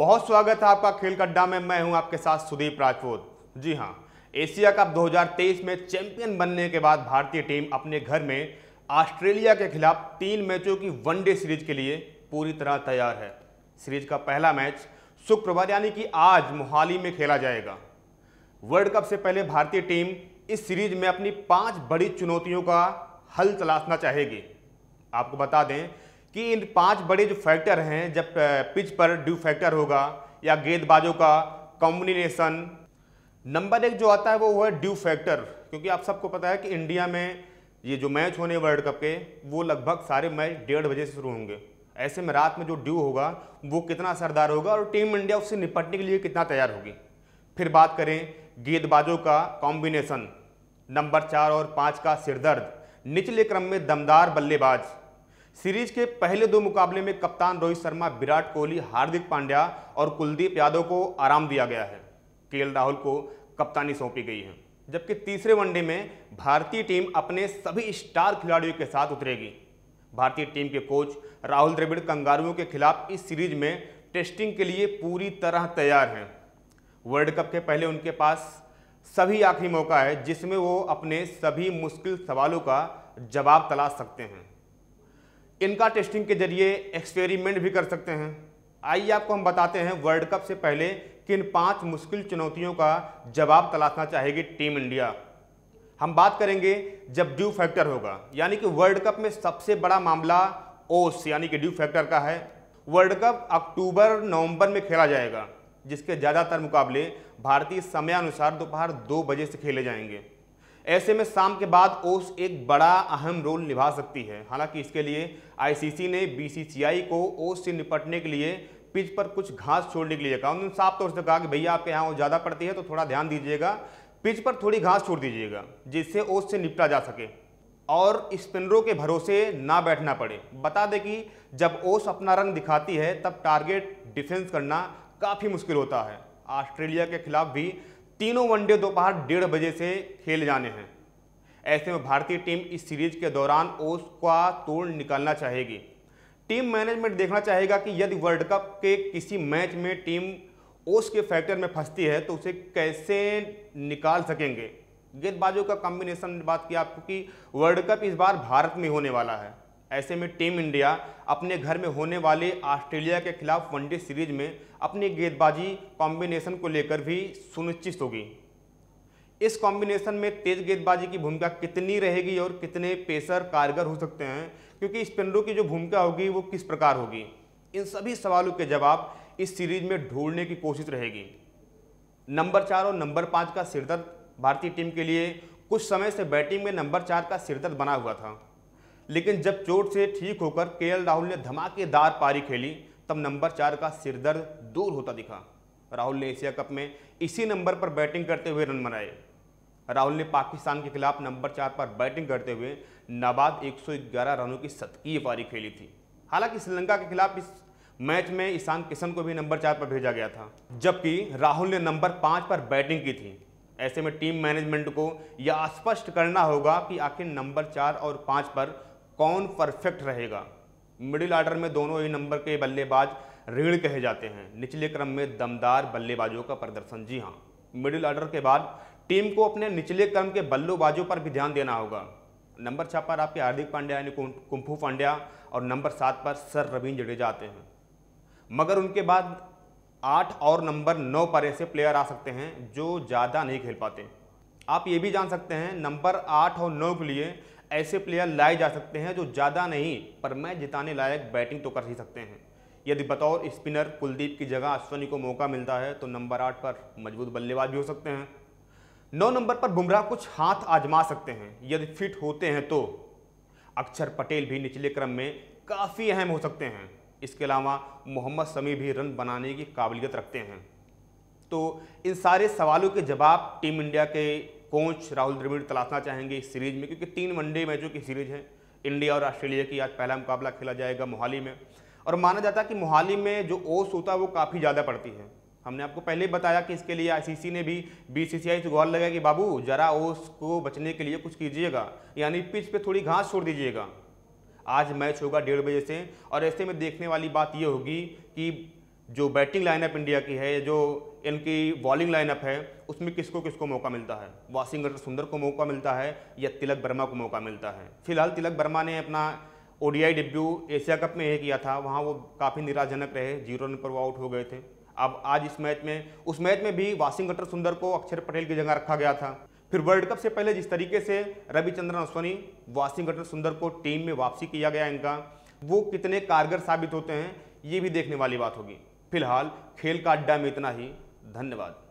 बहुत स्वागत है आपका खेल कड्डा में मैं हूं आपके साथ सुदीप राजपूत जी हां एशिया कप 2023 में चैंपियन बनने के बाद भारतीय टीम अपने घर में ऑस्ट्रेलिया के खिलाफ तीन मैचों की वनडे सीरीज के लिए पूरी तरह तैयार है सीरीज का पहला मैच शुक्रवार यानी कि आज मोहाली में खेला जाएगा वर्ल्ड कप से पहले भारतीय टीम इस सीरीज में अपनी पांच बड़ी चुनौतियों का हल तलाशना चाहेगी आपको बता दें कि इन पांच बड़े जो फैक्टर हैं जब पिच पर ड्यू फैक्टर होगा या गेंदबाजों का कॉम्बिनेशन नंबर एक जो आता है वो है ड्यू फैक्टर क्योंकि आप सबको पता है कि इंडिया में ये जो मैच होने वर्ल्ड कप के वो लगभग सारे मैच डेढ़ बजे से शुरू होंगे ऐसे में रात में जो ड्यू होगा वो कितना असरदार होगा और टीम इंडिया उससे निपटने के लिए कितना तैयार होगी फिर बात करें गेंदबाजों का कॉम्बिनेशन नंबर चार और पाँच का सिरदर्द निचले क्रम में दमदार बल्लेबाज सीरीज के पहले दो मुकाबले में कप्तान रोहित शर्मा विराट कोहली हार्दिक पांड्या और कुलदीप यादव को आराम दिया गया है के राहुल को कप्तानी सौंपी गई है जबकि तीसरे वनडे में भारतीय टीम अपने सभी स्टार खिलाड़ियों के साथ उतरेगी भारतीय टीम के कोच राहुल द्रविड़ कंगारुओं के खिलाफ इस सीरीज में टेस्टिंग के लिए पूरी तरह तैयार हैं वर्ल्ड कप के पहले उनके पास सभी आखिरी मौका है जिसमें वो अपने सभी मुश्किल सवालों का जवाब तलाश सकते हैं इनका टेस्टिंग के जरिए एक्सपेरिमेंट भी कर सकते हैं आइए आपको हम बताते हैं वर्ल्ड कप से पहले किन पांच मुश्किल चुनौतियों का जवाब तलाशना चाहेगी टीम इंडिया हम बात करेंगे जब ड्यू फैक्टर होगा यानी कि वर्ल्ड कप में सबसे बड़ा मामला ओस यानी कि ड्यू फैक्टर का है वर्ल्ड कप अक्टूबर नवंबर में खेला जाएगा जिसके ज़्यादातर मुकाबले भारतीय समयानुसार दोपहर दो बजे से खेले जाएंगे ऐसे में शाम के बाद ओस एक बड़ा अहम रोल निभा सकती है हालांकि इसके लिए आईसीसी ने बीसीसीआई को ओस से निपटने के लिए पिच पर कुछ घास छोड़ने के लिए कहा उन्होंने साफ तौर से कहा कि भैया आपके यहाँ वो ज़्यादा पड़ती है तो थोड़ा ध्यान दीजिएगा पिच पर थोड़ी घास छोड़ दीजिएगा जिससे ओस से निपटा जा सके और स्पिनरों के भरोसे ना बैठना पड़े बता दें कि जब ओस अपना रंग दिखाती है तब टारगेट डिफेंस करना काफ़ी मुश्किल होता है ऑस्ट्रेलिया के खिलाफ भी तीनों वनडे दोपहर डेढ़ बजे से खेले जाने हैं ऐसे में भारतीय टीम इस सीरीज के दौरान ओस का तोड़ निकालना चाहेगी टीम मैनेजमेंट देखना चाहेगा कि यदि वर्ल्ड कप के किसी मैच में टीम ओस के फैक्टर में फंसती है तो उसे कैसे निकाल सकेंगे गेंदबाजों का कॉम्बिनेशन बात की आपको कि वर्ल्ड कप इस बार भारत में होने वाला है ऐसे में टीम इंडिया अपने घर में होने वाले ऑस्ट्रेलिया के खिलाफ वनडे सीरीज में अपनी गेंदबाजी कॉम्बिनेशन को लेकर भी सुनिश्चित होगी इस कॉम्बिनेशन में तेज गेंदबाजी की भूमिका कितनी रहेगी और कितने पेसर कारगर हो सकते हैं क्योंकि स्पिनरों की जो भूमिका होगी वो किस प्रकार होगी इन सभी सवालों के जवाब इस सीरीज में ढूंढने की कोशिश रहेगी नंबर चार और नंबर पाँच का सिरदर्द भारतीय टीम के लिए कुछ समय से बैटिंग में नंबर चार का सिरदर्द बना हुआ था लेकिन जब चोट से ठीक होकर के राहुल ने धमाकेदार पारी खेली तब नंबर चार का सिरदर्द दूर होता दिखा राहुल ने एशिया कप में इसी नंबर पर बैटिंग करते हुए रन बनाए राहुल ने पाकिस्तान के खिलाफ नंबर चार पर बैटिंग करते हुए नाबाद 111 रनों की सतकीय पारी खेली थी हालांकि श्रीलंका के खिलाफ इस मैच में ईशान किशन को भी नंबर चार पर भेजा गया था जबकि राहुल ने नंबर पाँच पर बैटिंग की थी ऐसे में टीम मैनेजमेंट को यह स्पष्ट करना होगा कि आखिर नंबर चार और पाँच पर कौन परफेक्ट रहेगा मिडिल ऑर्डर में दोनों ही नंबर के बल्लेबाज रीढ़ कहे जाते हैं निचले क्रम में दमदार बल्लेबाजों का प्रदर्शन जी हाँ मिडिल ऑर्डर के बाद टीम को अपने निचले क्रम के बल्लेबाजों पर भी ध्यान देना होगा नंबर छः पर आपके हार्दिक पांड्या यानी कुंफू पांड्या और नंबर सात पर सर रवीन जडेजा आते हैं मगर उनके बाद आठ और नंबर नौ पर ऐसे प्लेयर आ सकते हैं जो ज़्यादा नहीं खेल पाते आप ये भी जान सकते हैं नंबर आठ और नौ के लिए ऐसे प्लेयर लाए जा सकते हैं जो ज़्यादा नहीं पर मैच जिताने लायक बैटिंग तो कर ही सकते हैं यदि बतौर स्पिनर कुलदीप की जगह अश्वनी को मौका मिलता है तो नंबर आठ पर मजबूत बल्लेबाज भी हो सकते हैं नौ नंबर पर बुमराह कुछ हाथ आजमा सकते हैं यदि फिट होते हैं तो अक्षर पटेल भी निचले क्रम में काफ़ी अहम हो सकते हैं इसके अलावा मोहम्मद समी भी रन बनाने की काबिलियत रखते हैं तो इन सारे सवालों के जवाब टीम इंडिया के कोच राहुल द्रविड़ तलाशना चाहेंगे इस सीरीज में क्योंकि तीन वनडे मैचों की सीरीज है इंडिया और ऑस्ट्रेलिया की आज पहला मुकाबला खेला जाएगा मोहाली में और माना जाता है कि मोहाली में जो ओस होता है वो काफ़ी ज़्यादा पड़ती है हमने आपको पहले बताया कि इसके लिए आईसीसी ने भी बीसीसीआई से गौर लगाया कि बाबू जरा ओस को बचने के लिए कुछ कीजिएगा यानी पिच पे थोड़ी घास छोड़ दीजिएगा आज मैच होगा डेढ़ बजे से और ऐसे में देखने वाली बात ये होगी कि जो बैटिंग लाइनअप इंडिया की है जो इनकी बॉलिंग लाइनअप है उसमें किसको किसको मौका मिलता है वाशिंगटन सुंदर को मौका मिलता है या तिलक वर्मा को मौका मिलता है फिलहाल तिलक वर्मा ने अपना ओडीआई डेब्यू एशिया कप में यह किया था वहाँ वो काफ़ी निराशजनक रहे जीरो रन पर वो आउट हो गए थे अब आज इस मैच में उस मैच में भी वाशिंगटन सुंदर को अक्षर पटेल की जगह रखा गया था फिर वर्ल्ड कप से पहले जिस तरीके से रविचंद्रन अश्वनी वाशिंगटन सुंदर को टीम में वापसी किया गया इनका वो कितने कारगर साबित होते हैं ये भी देखने वाली बात होगी फिलहाल खेल का अड्डा में इतना ही धन्यवाद